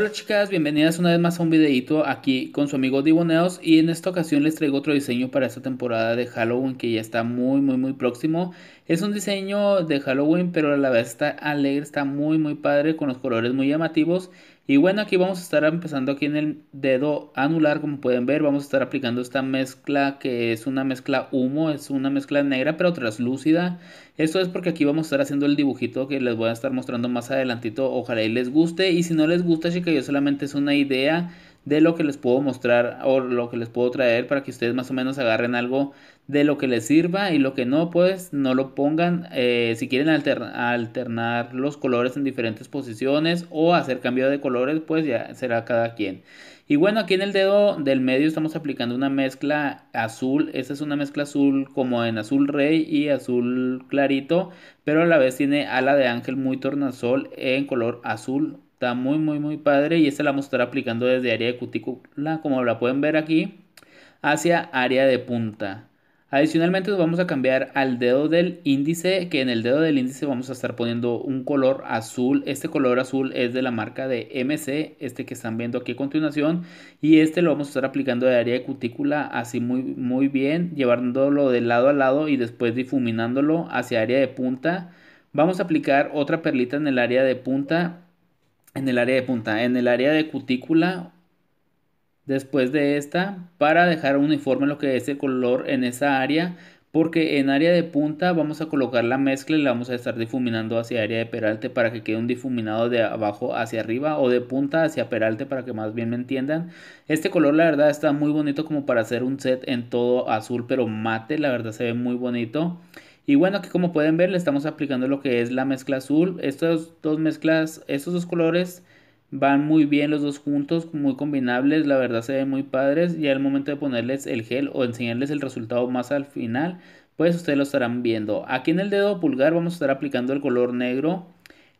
Hola chicas, bienvenidas una vez más a un videito aquí con su amigo Diboneos y en esta ocasión les traigo otro diseño para esta temporada de Halloween que ya está muy muy muy próximo. Es un diseño de Halloween pero a la vez está alegre, está muy muy padre con los colores muy llamativos y bueno, aquí vamos a estar empezando aquí en el dedo anular, como pueden ver, vamos a estar aplicando esta mezcla que es una mezcla humo, es una mezcla negra pero traslúcida. Esto es porque aquí vamos a estar haciendo el dibujito que les voy a estar mostrando más adelantito, ojalá y les guste. Y si no les gusta, chica, yo solamente es una idea de lo que les puedo mostrar o lo que les puedo traer para que ustedes más o menos agarren algo de lo que les sirva y lo que no, pues no lo pongan. Eh, si quieren alternar los colores en diferentes posiciones o hacer cambio de colores, pues ya será cada quien. Y bueno, aquí en el dedo del medio estamos aplicando una mezcla azul. Esta es una mezcla azul como en azul rey y azul clarito, pero a la vez tiene ala de ángel muy tornasol en color azul Está muy, muy, muy padre y esta la vamos a estar aplicando desde área de cutícula, como la pueden ver aquí, hacia área de punta. Adicionalmente nos vamos a cambiar al dedo del índice, que en el dedo del índice vamos a estar poniendo un color azul. Este color azul es de la marca de MC, este que están viendo aquí a continuación. Y este lo vamos a estar aplicando de área de cutícula así muy, muy bien, llevándolo de lado a lado y después difuminándolo hacia área de punta. Vamos a aplicar otra perlita en el área de punta en el área de punta, en el área de cutícula después de esta para dejar uniforme lo que es el color en esa área porque en área de punta vamos a colocar la mezcla y la vamos a estar difuminando hacia área de peralte para que quede un difuminado de abajo hacia arriba o de punta hacia peralte para que más bien me entiendan. Este color la verdad está muy bonito como para hacer un set en todo azul pero mate, la verdad se ve muy bonito. Y bueno, aquí como pueden ver, le estamos aplicando lo que es la mezcla azul. Estas dos mezclas, estos dos colores van muy bien los dos juntos, muy combinables, la verdad se ven muy padres. Y al momento de ponerles el gel o enseñarles el resultado más al final, pues ustedes lo estarán viendo. Aquí en el dedo pulgar vamos a estar aplicando el color negro.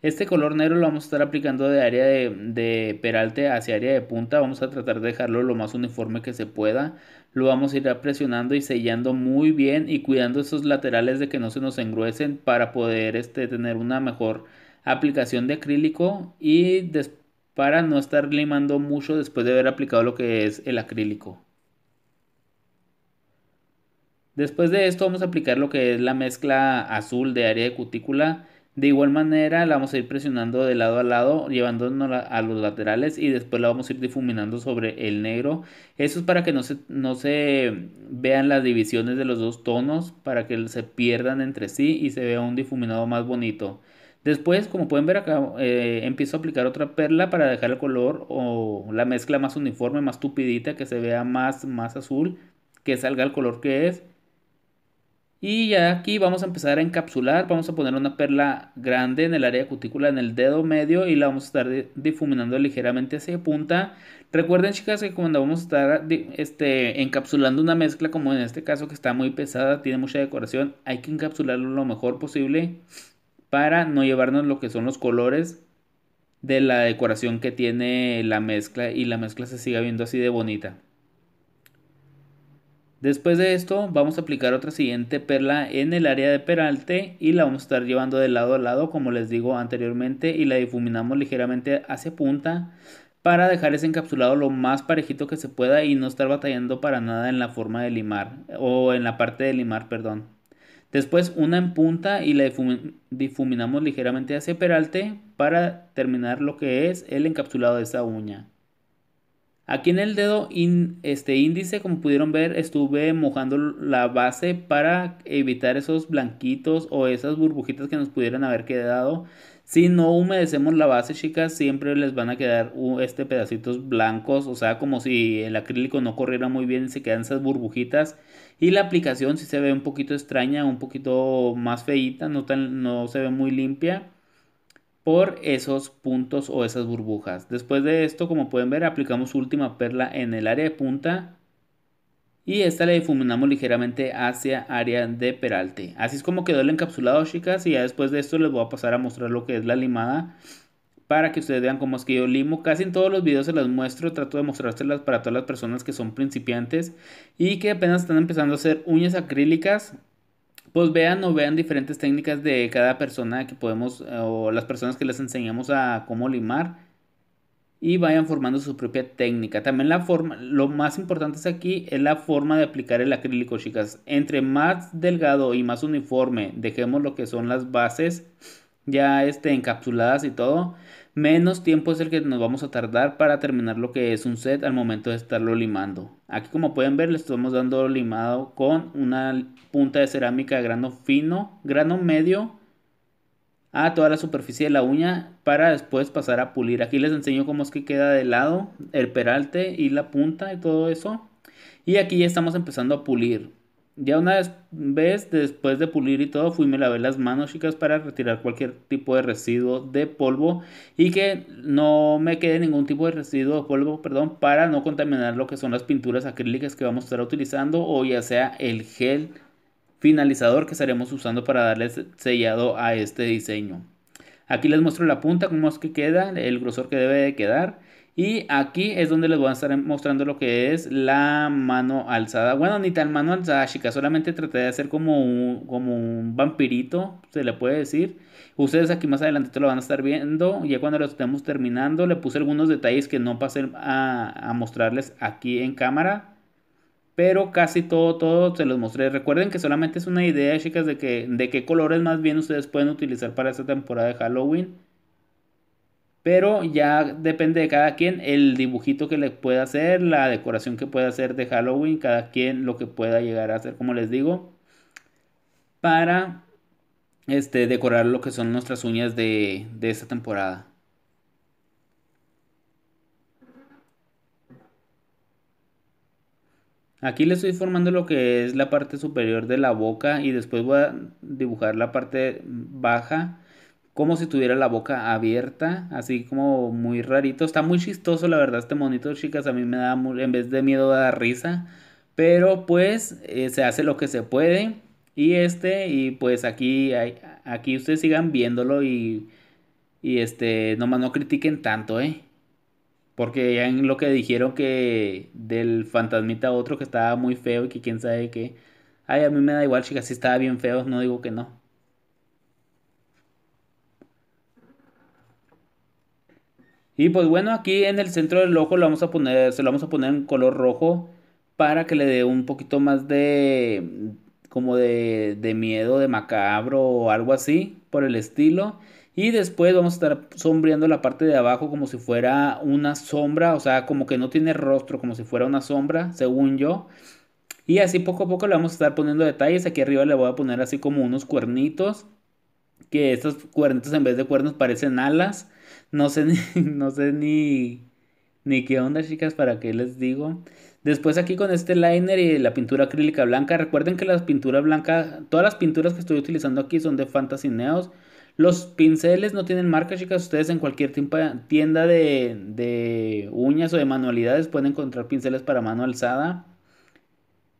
Este color negro lo vamos a estar aplicando de área de, de peralte hacia área de punta. Vamos a tratar de dejarlo lo más uniforme que se pueda lo vamos a ir presionando y sellando muy bien y cuidando esos laterales de que no se nos engruesen para poder este, tener una mejor aplicación de acrílico y para no estar limando mucho después de haber aplicado lo que es el acrílico. Después de esto vamos a aplicar lo que es la mezcla azul de área de cutícula de igual manera la vamos a ir presionando de lado a lado, llevándonos a los laterales y después la vamos a ir difuminando sobre el negro. Eso es para que no se, no se vean las divisiones de los dos tonos, para que se pierdan entre sí y se vea un difuminado más bonito. Después, como pueden ver acá, eh, empiezo a aplicar otra perla para dejar el color o la mezcla más uniforme, más tupidita, que se vea más, más azul, que salga el color que es. Y ya aquí vamos a empezar a encapsular, vamos a poner una perla grande en el área de cutícula en el dedo medio y la vamos a estar difuminando ligeramente hacia punta. Recuerden chicas que cuando vamos a estar este, encapsulando una mezcla como en este caso que está muy pesada, tiene mucha decoración, hay que encapsularlo lo mejor posible para no llevarnos lo que son los colores de la decoración que tiene la mezcla y la mezcla se siga viendo así de bonita. Después de esto vamos a aplicar otra siguiente perla en el área de peralte y la vamos a estar llevando de lado a lado como les digo anteriormente y la difuminamos ligeramente hacia punta para dejar ese encapsulado lo más parejito que se pueda y no estar batallando para nada en la forma de limar o en la parte de limar perdón. Después una en punta y la difuminamos ligeramente hacia peralte para terminar lo que es el encapsulado de esa uña. Aquí en el dedo este índice, como pudieron ver, estuve mojando la base para evitar esos blanquitos o esas burbujitas que nos pudieran haber quedado. Si no humedecemos la base, chicas, siempre les van a quedar este pedacitos blancos, o sea, como si el acrílico no corriera muy bien y se quedan esas burbujitas. Y la aplicación si sí se ve un poquito extraña, un poquito más feita, no, tan, no se ve muy limpia por esos puntos o esas burbujas. Después de esto, como pueden ver, aplicamos última perla en el área de punta y esta la difuminamos ligeramente hacia área de peralte. Así es como quedó el encapsulado, chicas, y ya después de esto les voy a pasar a mostrar lo que es la limada para que ustedes vean cómo es que yo limo. Casi en todos los videos se las muestro, trato de mostrárselas para todas las personas que son principiantes y que apenas están empezando a hacer uñas acrílicas pues vean o vean diferentes técnicas de cada persona que podemos eh, o las personas que les enseñamos a cómo limar y vayan formando su propia técnica. También la forma, lo más importante es aquí es la forma de aplicar el acrílico, chicas. Entre más delgado y más uniforme dejemos lo que son las bases ya este encapsuladas y todo, menos tiempo es el que nos vamos a tardar para terminar lo que es un set al momento de estarlo limando. Aquí como pueden ver le estamos dando limado con una punta de cerámica de grano fino, grano medio a toda la superficie de la uña para después pasar a pulir. Aquí les enseño cómo es que queda de lado el peralte y la punta y todo eso. Y aquí ya estamos empezando a pulir. Ya una vez después de pulir y todo, fui me lavé las manos, chicas, para retirar cualquier tipo de residuo de polvo y que no me quede ningún tipo de residuo de polvo, perdón, para no contaminar lo que son las pinturas acrílicas que vamos a estar utilizando o ya sea el gel finalizador que estaremos usando para darle sellado a este diseño. Aquí les muestro la punta, cómo es que queda, el grosor que debe de quedar y aquí es donde les voy a estar mostrando lo que es la mano alzada. Bueno, ni tal mano alzada, chicas. Solamente traté de hacer como un, como un vampirito, se le puede decir. Ustedes aquí más adelante lo van a estar viendo. Ya cuando lo estemos terminando, le puse algunos detalles que no pasé a, a mostrarles aquí en cámara. Pero casi todo, todo se los mostré. Recuerden que solamente es una idea, chicas, de, que, de qué colores más bien ustedes pueden utilizar para esta temporada de Halloween. Pero ya depende de cada quien el dibujito que le pueda hacer, la decoración que pueda hacer de Halloween, cada quien lo que pueda llegar a hacer, como les digo, para este, decorar lo que son nuestras uñas de, de esta temporada. Aquí le estoy formando lo que es la parte superior de la boca y después voy a dibujar la parte baja como si tuviera la boca abierta, así como muy rarito. Está muy chistoso, la verdad, este monito, chicas, a mí me da, en vez de miedo, da risa. Pero pues eh, se hace lo que se puede. Y este, y pues aquí, aquí ustedes sigan viéndolo y, y este, nomás no critiquen tanto, ¿eh? Porque ya en lo que dijeron que del fantasmita otro que estaba muy feo y que quién sabe qué. Ay, a mí me da igual, chicas, si estaba bien feo, no digo que no. Y pues bueno, aquí en el centro del ojo lo vamos a poner, se lo vamos a poner en color rojo para que le dé un poquito más de como de, de miedo, de macabro o algo así por el estilo. Y después vamos a estar sombreando la parte de abajo como si fuera una sombra, o sea, como que no tiene rostro, como si fuera una sombra, según yo. Y así poco a poco le vamos a estar poniendo detalles. Aquí arriba le voy a poner así como unos cuernitos, que estos cuernitos en vez de cuernos parecen alas. No sé ni, no sé ni, ni qué onda, chicas, para qué les digo. Después aquí con este liner y la pintura acrílica blanca. Recuerden que las pinturas blancas, todas las pinturas que estoy utilizando aquí son de Fantasy Neos. Los pinceles no tienen marca, chicas. Ustedes en cualquier tienda de, de uñas o de manualidades pueden encontrar pinceles para mano alzada.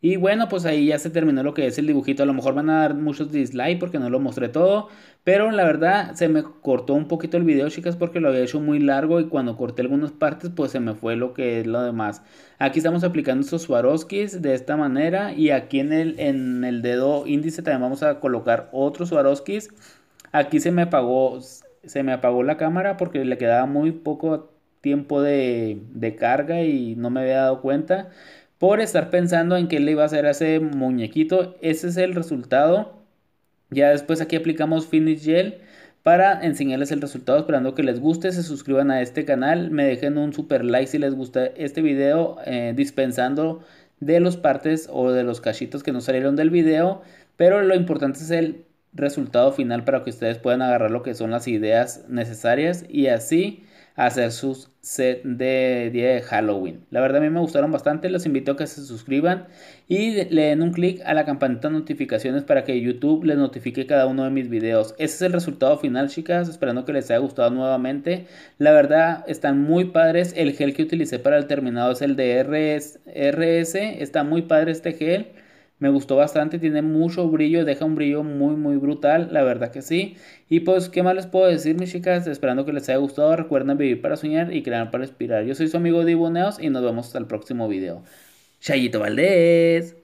Y bueno, pues ahí ya se terminó lo que es el dibujito. A lo mejor van a dar muchos dislikes porque no lo mostré todo. Pero la verdad se me cortó un poquito el video, chicas, porque lo había hecho muy largo. Y cuando corté algunas partes, pues se me fue lo que es lo demás. Aquí estamos aplicando estos Swarovskis de esta manera. Y aquí en el, en el dedo índice también vamos a colocar otros Swarovskis. Aquí se me apagó, se me apagó la cámara porque le quedaba muy poco tiempo de, de carga y no me había dado cuenta por estar pensando en que le iba a hacer a ese muñequito. Ese es el resultado. Ya después aquí aplicamos Finish Gel para enseñarles el resultado. Esperando que les guste, se suscriban a este canal, me dejen un super like si les gusta este video, eh, dispensando de los partes o de los cachitos que nos salieron del video. Pero lo importante es el resultado final para que ustedes puedan agarrar lo que son las ideas necesarias y así hacer sus set de día de Halloween. La verdad a mí me gustaron bastante, los invito a que se suscriban y le den un clic a la campanita de notificaciones para que YouTube les notifique cada uno de mis videos. Ese es el resultado final, chicas, esperando que les haya gustado nuevamente. La verdad están muy padres, el gel que utilicé para el terminado es el de RS, RS está muy padre este gel me gustó bastante, tiene mucho brillo, deja un brillo muy muy brutal, la verdad que sí. Y pues, ¿qué más les puedo decir, mis chicas? Esperando que les haya gustado, recuerden vivir para soñar y crear para inspirar. Yo soy su amigo Dibuneos y nos vemos hasta el próximo video. Chayito Valdés.